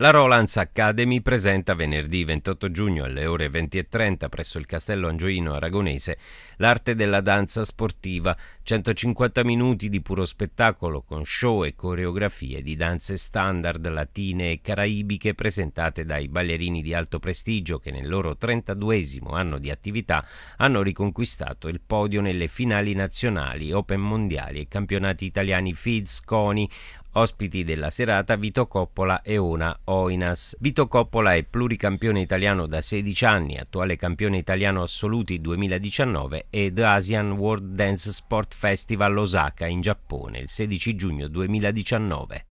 La Rolands Academy presenta venerdì 28 giugno alle ore 20.30 presso il Castello Angioino Aragonese l'arte della danza sportiva, 150 minuti di puro spettacolo con show e coreografie di danze standard latine e caraibiche presentate dai ballerini di alto prestigio che nel loro 32 anno di attività hanno riconquistato il podio nelle finali nazionali, open mondiali e campionati italiani FIDS, CONI, Ospiti della serata Vito Coppola e Ona Oinas. Vito Coppola è pluricampione italiano da 16 anni, attuale campione italiano assoluti 2019 e ed Asian World Dance Sport Festival Osaka in Giappone il 16 giugno 2019.